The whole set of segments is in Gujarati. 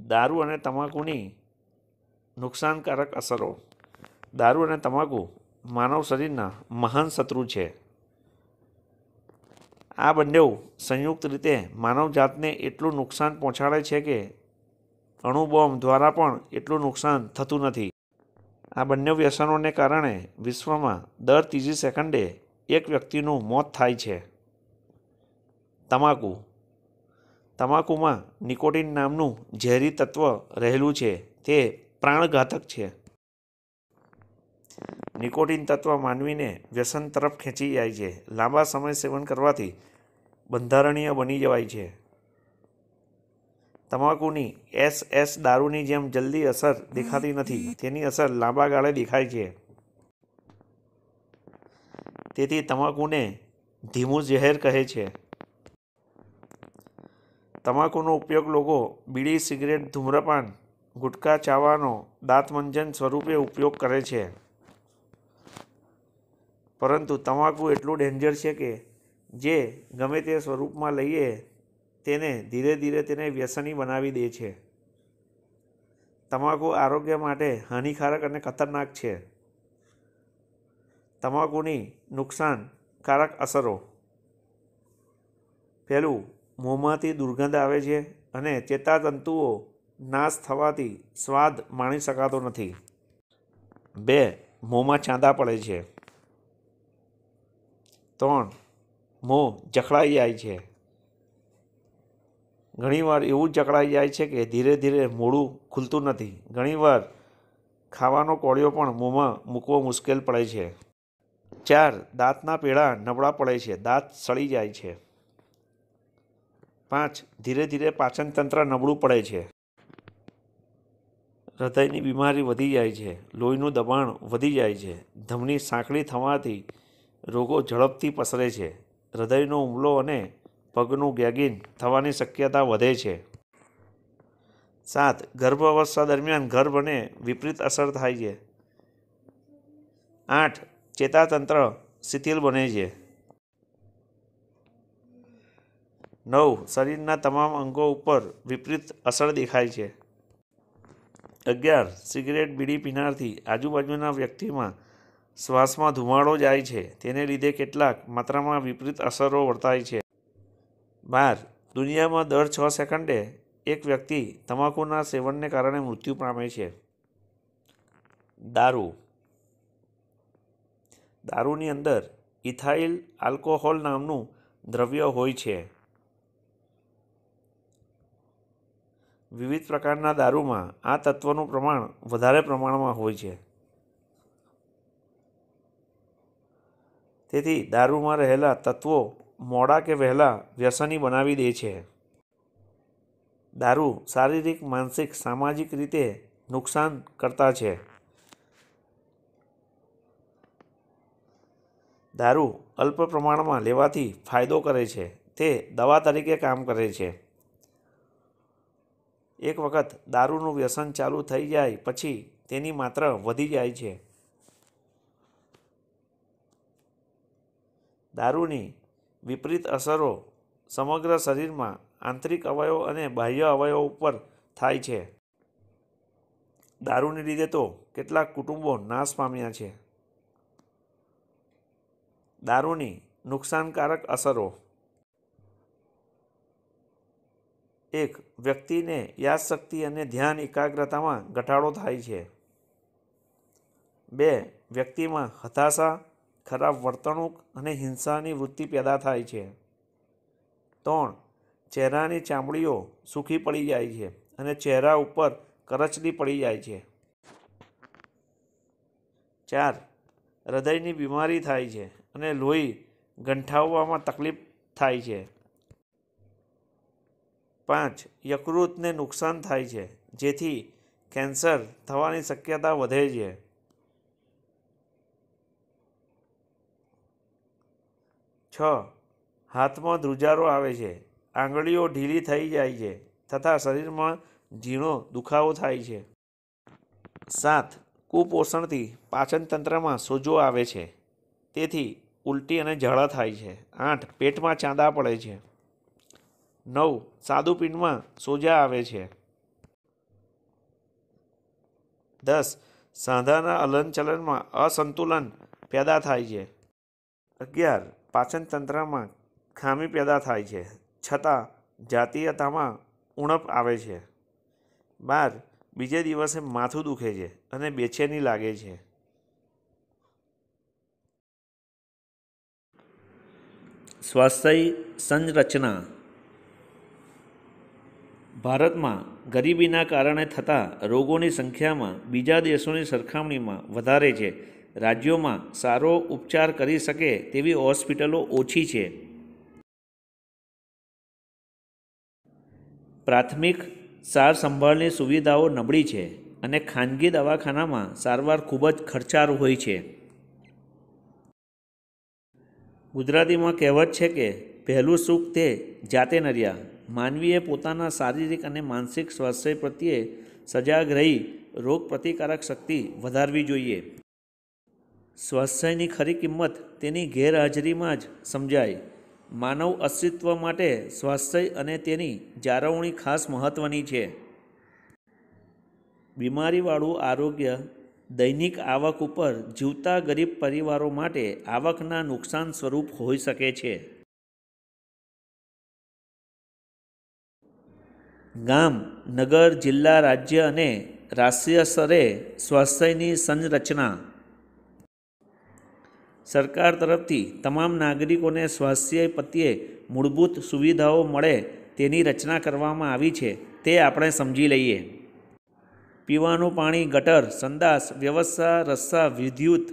દારૂ અને તમાકુની નુકસાનકારક અસરો દારૂ અને તમાકુ માનવ શરીરના મહાન શત્રુ છે આ બંને સંયુક્ત રીતે માનવ જાતને એટલું નુકસાન પહોંચાડે છે કે અણુબોમ્બ દ્વારા પણ એટલું નુકસાન થતું નથી આ બંને વ્યસનોને કારણે વિશ્વમાં દર ત્રીજી સેકન્ડે એક વ્યક્તિનું મોત થાય છે તમાકુ તમાકુમાં નિકોટિન નામનું ઝેરી તત્વ રહેલું છે તે પ્રાણઘાતક છે નિકોટિન તત્વ માનવીને વ્યસન તરફ ખેંચી જાય છે લાંબા સમય સેવન કરવાથી બંધારણીય બની જવાય છે તમાકુની એસ એસ દારૂની જેમ જલ્દી અસર દેખાતી નથી તેની અસર લાંબા ગાળે દેખાય છે તેથી તમાકુને ધીમું ઝેર કહે છે તમાકુનો ઉપયોગ લોકો બીડી સિગરેટ ધૂમ્રપાન ગુટખા ચાવાનો દાંતમંજન સ્વરૂપે ઉપયોગ કરે છે પરંતુ તમાકુ એટલું ડેન્જર છે કે જે ગમે તે સ્વરૂપમાં લઈએ તેને ધીરે ધીરે તેને વ્યસની બનાવી દે છે તમાકુ આરોગ્ય માટે હાનિકારક અને ખતરનાક છે તમાકુની નુકસાનકારક અસરો પહેલું મોંમાંથી દુર્ગંધ આવે છે અને ચેતાતંતુઓ નાશ થવાથી સ્વાદ માણી શકાતો નથી બે મોંમાં ચાંદા પડે છે ત્રણ મોં જકડાઈ જાય છે ઘણીવાર એવું જકડાઈ જાય છે કે ધીરે ધીરે મોડું ખુલતું નથી ઘણીવાર ખાવાનો કોળિયો પણ મોંમાં મૂકવો મુશ્કેલ પડે છે ચાર દાંતના પેડા નબળા પડે છે દાંત સળી જાય છે પાંચ ધીરે ધીરે પાચનતંત્ર નબળું પડે છે હૃદયની બીમારી વધી જાય છે લોહીનું દબાણ વધી જાય છે ધમની સાંકડી થવાથી રોગો ઝડપથી પસરે છે હૃદયનો હુમલો અને પગનું ગેગિન થવાની શક્યતા વધે છે સાત ગર્ભ અવસ્થા દરમિયાન ગર્ભને વિપરીત અસર થાય છે આઠ ચેતાતંત્ર શિથિલ બને છે નવ શરીરના તમામ અંગો ઉપર વિપરીત અસર દેખાય છે અગિયાર સિગરેટ બીડી પીનારથી આજુબાજુના વ્યક્તિમાં શ્વાસમાં ધુમાડો જાય છે તેને લીધે કેટલાક માત્રામાં વિપરીત અસરો વર્તાય છે બાર દુનિયામાં દર છ સેકન્ડે એક વ્યક્તિ તમાકુના સેવનને કારણે મૃત્યુ પામે છે દારૂ દારૂની અંદર ઇથાઇલ આલ્કોહોલ નામનું દ્રવ્ય હોય છે વિવિધ પ્રકારના દારૂમાં આ તત્વનું પ્રમાણ વધારે પ્રમાણમાં હોય છે તેથી દારૂમાં રહેલા તત્વો મોડા કે વહેલા વ્યસની બનાવી દે છે દારૂ શારીરિક માનસિક સામાજિક રીતે નુકસાન કરતા છે દારૂ અલ્પ પ્રમાણમાં લેવાથી ફાયદો કરે છે તે દવા તરીકે કામ કરે છે એક વખત દારૂનું વ્યસન ચાલુ થઈ જાય પછી તેની માત્રા વધી જાય છે દારૂની વિપરીત અસરો સમગ્ર શરીરમાં આંતરિક અવયવ અને બાહ્ય અવયવો ઉપર થાય છે દારૂને લીધે તો કેટલાક કુટુંબો નાશ પામ્યા છે દારૂની નુકસાનકારક અસરો એક વ્યક્તિને યાદશક્તિ અને ધ્યાન એકાગ્રતામાં ઘટાડો થાય છે બે વ્યક્તિમાં હતાશા ખરાબ વર્તણૂક અને હિંસાની વૃત્તિ પેદા થાય છે ત્રણ ચહેરાની ચામડીઓ સૂકી પડી જાય છે અને ચહેરા ઉપર કરચલી પડી જાય છે ચાર હૃદયની બીમારી થાય છે અને લોહી ગંઠાવવામાં તકલીફ થાય છે પાંચ યકૃતને નુકસાન થાય છે જેથી કેન્સર થવાની શક્યતા વધે છે છ હાથમાં ધ્રુજારો આવે છે આંગળીઓ ઢીલી થઈ જાય છે તથા શરીરમાં ઝીણો દુખાવો થાય છે સાત કુપોષણથી પાચનતંત્રમાં સોજો આવે છે તેથી ઉલટી અને ઝાડા થાય છે આઠ પેટમાં ચાંદા પડે છે નવ સાદુપિંડમાં સોજા આવે છે દસ સાંધાના હલનચલનમાં અસંતુલન પેદા થાય છે અગિયાર પાચનતંત્રમાં ખામી પેદા થાય છે છતાં જાતીયતામાં ઉણપ આવે છે બાર બીજે દિવસે માથું દુખે છે અને બેચેની લાગે છે સ્વાસ્થ્ય સંરચના ભારતમાં ગરીબીના કારણે થતા રોગોની સંખ્યામાં બીજા દેશોની સરખામણીમાં વધારે છે રાજ્યોમાં સારો ઉપચાર કરી શકે તેવી હોસ્પિટલો ઓછી છે પ્રાથમિક સાર સંભાળની સુવિધાઓ નબળી છે અને ખાનગી દવાખાનામાં સારવાર ખૂબ જ ખર્ચાળ હોય છે ગુજરાતીમાં કહેવત છે કે પહેલું સુખ તે જાતે નર્યા માનવીએ પોતાના શારીરિક અને માનસિક સ્વાસ્થ્ય પ્રત્યે સજાગ રહી રોગ પ્રતિકારક શક્તિ વધારવી જોઈએ સ્વાસ્થ્યની ખરી કિંમત તેની ગેરહાજરીમાં જ સમજાય માનવ અસ્તિત્વ માટે સ્વાસ્થ્ય અને તેની જાળવણી ખાસ મહત્ત્વની છે બીમારીવાળું આરોગ્ય દૈનિક આવક ઉપર જીવતા ગરીબ પરિવારો માટે આવકના નુકસાન સ્વરૂપ હોઈ શકે છે ગામ નગર જિલ્લા રાજ્ય અને રાષ્ટ્રીય સ્તરે સ્વાસ્થ્યની સંરચના સરકાર તરફથી તમામ નાગરિકોને સ્વાસ્થ્ય પ્રત્યે મૂળભૂત સુવિધાઓ મળે તેની રચના કરવામાં આવી છે તે આપણે સમજી લઈએ પીવાનું પાણી ગટર સંદાસ વ્યવસ્થા રસ્તા વિદ્યુત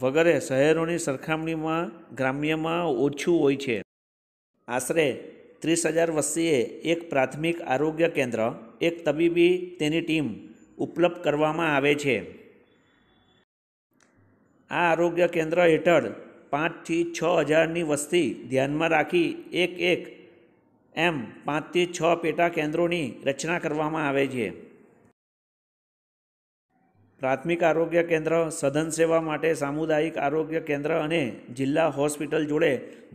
વગેરે શહેરોની સરખામણીમાં ગ્રામ્યમાં ઓછું હોય છે આશરે ત્રીસ હજાર વસ્તીએ એક પ્રાથમિક આરોગ્ય કેન્દ્ર એક તબીબી તેની ટીમ ઉપલબ્ધ કરવામાં આવે છે આ આરોગ્ય કેન્દ્ર હેઠળ પાંચથી છ હજારની વસ્તી ધ્યાનમાં રાખી એક એક એમ પાંચથી છ પેટા કેન્દ્રોની રચના કરવામાં આવે છે પ્રાથમિક આરોગ્ય કેન્દ્ર સઘન સેવા માટે સામુદાયિક આરોગ્ય કેન્દ્ર અને જિલ્લા હોસ્પિટલ જોડે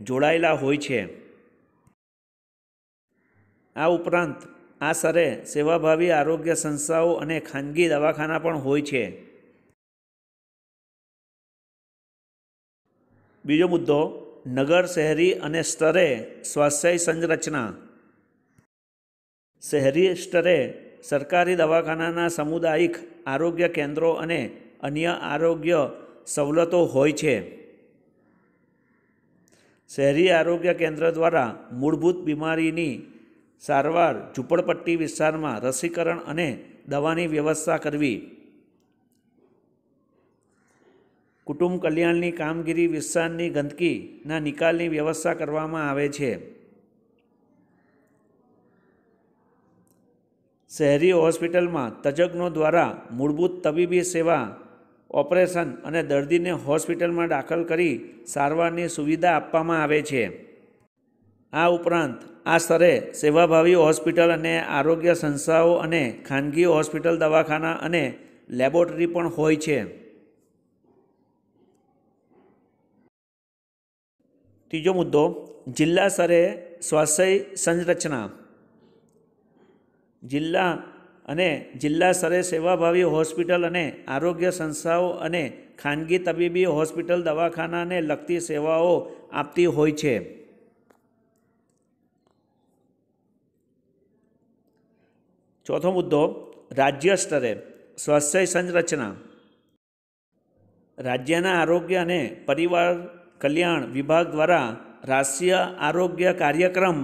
જોડાયેલા હોય છે આ ઉપરાંત આ સરે સેવાભાવી આરોગ્ય સંસ્થાઓ અને ખાનગી દવાખાના પણ હોય છે બીજો મુદ્દો નગર શહેરી અને સ્તરે સ્વાસ્થ્ય સંરચના શહેરી સ્તરે સરકારી દવાખાનાના સામુદાયિક આરોગ્ય કેન્દ્રો અને અન્ય આરોગ્ય સવલતો હોય છે શહેરી આરોગ્ય કેન્દ્ર દ્વારા મૂળભૂત બીમારીની સારવાર ઝૂંપડપટ્ટી વિસ્તારમાં રસીકરણ અને દવાની વ્યવસ્થા કરવી કુટુંબ કલ્યાણની કામગીરી વિસ્તારની ગંદકીના નિકાલની વ્યવસ્થા કરવામાં આવે છે શહેરી હોસ્પિટલમાં તજજ્ઞો દ્વારા મૂળભૂત તબીબી સેવા ઓપરેશન અને દર્દીને હોસ્પિટલમાં દાખલ કરી સારવારની સુવિધા આપવામાં આવે છે આ ઉપરાંત આ સ્તરે સેવાભાવી હોસ્પિટલ અને આરોગ્ય સંસ્થાઓ અને ખાનગી હોસ્પિટલ દવાખાના અને લેબોરેટરી પણ હોય છે ત્રીજો મુદ્દો જિલ્લા સ્તરે સ્વાસ્થ્ય સંરચના જિલ્લા અને જિલ્લા સ્તરે સેવાભાવી હોસ્પિટલ અને આરોગ્ય સંસ્થાઓ અને ખાનગી તબીબી હોસ્પિટલ દવાખાનાને લગતી સેવાઓ આપતી હોય છે ચોથો મુદ્દો રાજ્ય સ્તરે સ્વાસ્થ્ય સંરચના રાજ્યના આરોગ્ય અને પરિવાર કલ્યાણ વિભાગ દ્વારા રાષ્ટ્રીય આરોગ્ય કાર્યક્રમ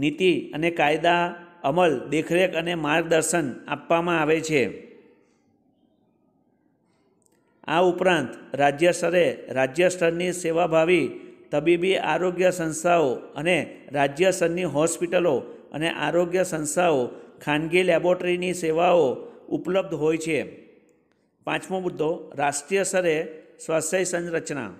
નીતિ અને કાયદા અમલ દેખરેખ અને માર્ગદર્શન આપવામાં આવે છે આ ઉપરાંત રાજ્ય સ્તરે રાજ્ય સ્તરની સેવાભાવી તબીબી આરોગ્ય સંસ્થાઓ અને રાજ્ય સ્તરની હોસ્પિટલો અને આરોગ્ય સંસ્થાઓ ખાનગી લેબોરેટરીની સેવાઓ ઉપલબ્ધ હોય છે પાંચમો મુદ્દો રાષ્ટ્રીય સ્તરે સ્વાસ્થ્ય સંરચના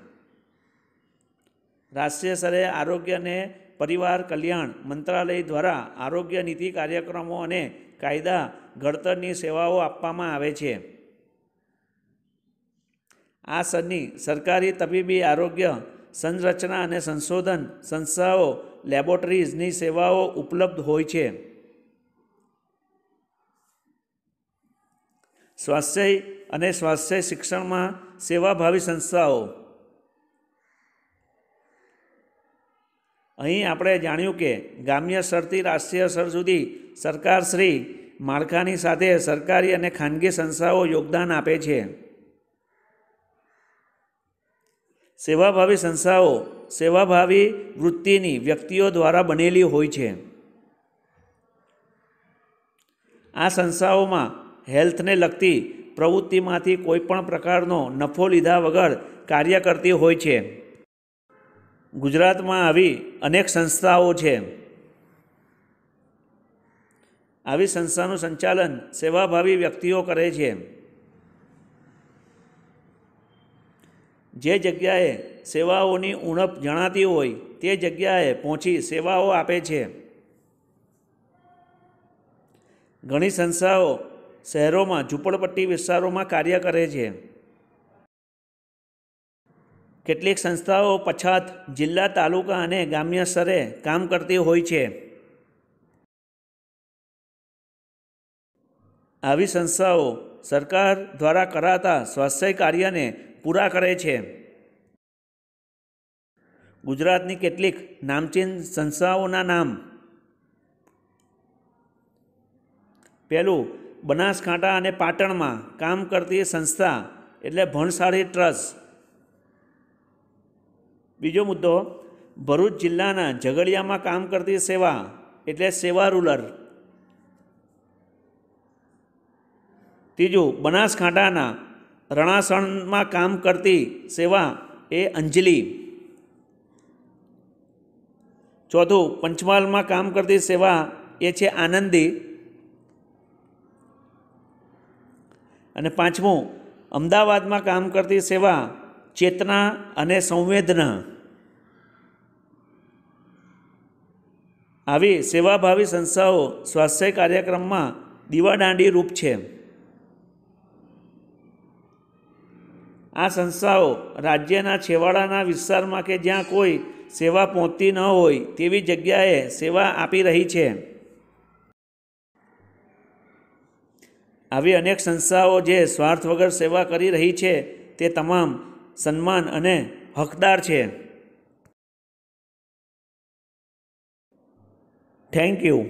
રાષ્ટ્રીય સ્તરે આરોગ્ય અને પરિવાર કલ્યાણ મંત્રાલય દ્વારા આરોગ્ય નીતિ કાર્યક્રમો અને કાયદા ઘડતરની સેવાઓ આપવામાં આવે છે આ સ્તરની સરકારી તબીબી આરોગ્ય સંરચના અને સંશોધન સંસ્થાઓ લેબોરેટરીઝની સેવાઓ ઉપલબ્ધ હોય છે સ્વાસ્થ્ય અને સ્વાસ્થ્ય શિક્ષણમાં સેવાભાવી સંસ્થાઓ અહીં આપણે જાણ્યું કે ગ્રામ્ય સ્તરથી રાષ્ટ્રીય સ્તર સુધી સરકારશ્રી માળખાની સાથે સરકારી અને ખાનગી સંસ્થાઓ યોગદાન આપે છે સેવાભાવી સંસ્થાઓ સેવાભાવી વૃત્તિની વ્યક્તિઓ દ્વારા બનેલી હોય છે આ સંસ્થાઓમાં હેલ્થને લગતી પ્રવૃત્તિમાંથી કોઈપણ પ્રકારનો નફો લીધા વગર કાર્ય કરતી હોય છે ગુજરાતમાં આવી અનેક સંસ્થાઓ છે આવી સંસ્થાનું સંચાલન સેવાભાવી વ્યક્તિઓ કરે છે જે જગ્યાએ સેવાઓની ઉણપ જણાતી હોય તે જગ્યાએ પહોંચી સેવાઓ આપે છે ઘણી સંસ્થાઓ શહેરોમાં ઝૂંપડપટ્ટી વિસ્તારોમાં કાર્ય કરે છે કેટલીક સંસ્થાઓ પછાત જિલ્લા તાલુકા અને ગ્રામ્ય સ્તરે કામ કરતી હોય છે આવી સંસ્થાઓ સરકાર દ્વારા કરાતા સ્વાસ્થ્ય કાર્યને પૂરા કરે છે ગુજરાતની કેટલીક નામચીન સંસ્થાઓના નામ પહેલું બનાસકાંઠા અને પાટણમાં કામ કરતી સંસ્થા એટલે ભણસાળી ટ્રસ્ટ બીજો મુદ્દો ભરૂચ જિલ્લાના ઝઘડિયામાં કામ કરતી સેવા એટલે સેવા રૂલર ત્રીજું બનાસકાંઠાના રણાસણમાં કામ કરતી સેવા એ અંજલિ ચોથું પંચમહાલમાં કામ કરતી સેવા એ છે આનંદી અને પાંચમું અમદાવાદમાં કામ કરતી સેવા ચેતના અને સંવેદના આવી સેવાભાવી સંસ્થાઓ સ્વાસ્થ્ય કાર્યક્રમમાં દીવાદાંડી રૂપ છે આ સંસ્થાઓ રાજ્યના છેવાડાના વિસ્તારમાં કે જ્યાં કોઈ સેવા પહોંચતી ન હોય તેવી જગ્યાએ સેવા આપી રહી છે આવી અનેક સંસ્થાઓ જે સ્વાર્થ વગર સેવા કરી રહી છે તે તમામ સન્માન અને હકદાર છે થેન્ક યુ